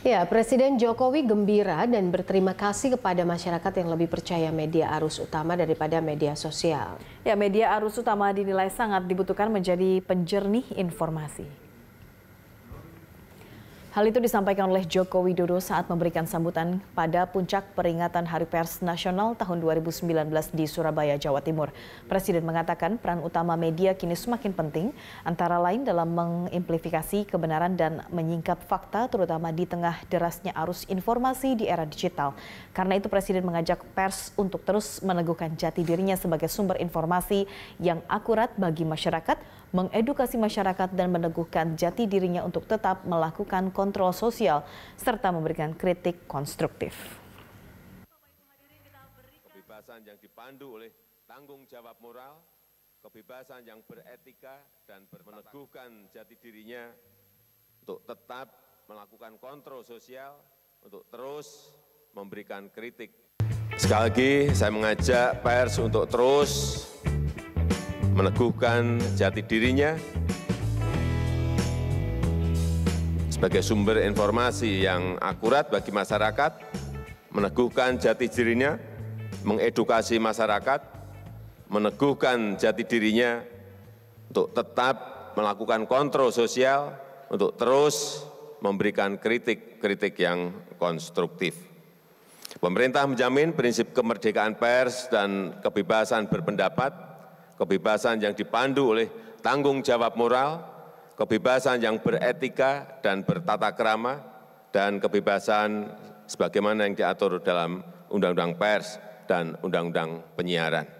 Ya, Presiden Jokowi gembira dan berterima kasih kepada masyarakat yang lebih percaya media arus utama daripada media sosial. Ya, media arus utama dinilai sangat dibutuhkan menjadi penjernih informasi. Hal itu disampaikan oleh Joko Widodo saat memberikan sambutan pada puncak peringatan Hari Pers Nasional tahun 2019 di Surabaya, Jawa Timur. Presiden mengatakan peran utama media kini semakin penting, antara lain dalam mengimplifikasi kebenaran dan menyingkap fakta, terutama di tengah derasnya arus informasi di era digital. Karena itu Presiden mengajak pers untuk terus meneguhkan jati dirinya sebagai sumber informasi yang akurat bagi masyarakat, mengedukasi masyarakat dan meneguhkan jati dirinya untuk tetap melakukan kontrol sosial, serta memberikan kritik konstruktif. Kebebasan yang dipandu oleh tanggung jawab moral, kebebasan yang beretika dan meneguhkan jati dirinya untuk tetap melakukan kontrol sosial, untuk terus memberikan kritik. Sekali lagi saya mengajak pers untuk terus meneguhkan jati dirinya, sebagai sumber informasi yang akurat bagi masyarakat, meneguhkan jati dirinya, mengedukasi masyarakat, meneguhkan jati dirinya untuk tetap melakukan kontrol sosial, untuk terus memberikan kritik-kritik yang konstruktif. Pemerintah menjamin prinsip kemerdekaan pers dan kebebasan berpendapat, kebebasan yang dipandu oleh tanggung jawab moral, kebebasan yang beretika dan bertata kerama, dan kebebasan sebagaimana yang diatur dalam Undang-Undang Pers dan Undang-Undang Penyiaran.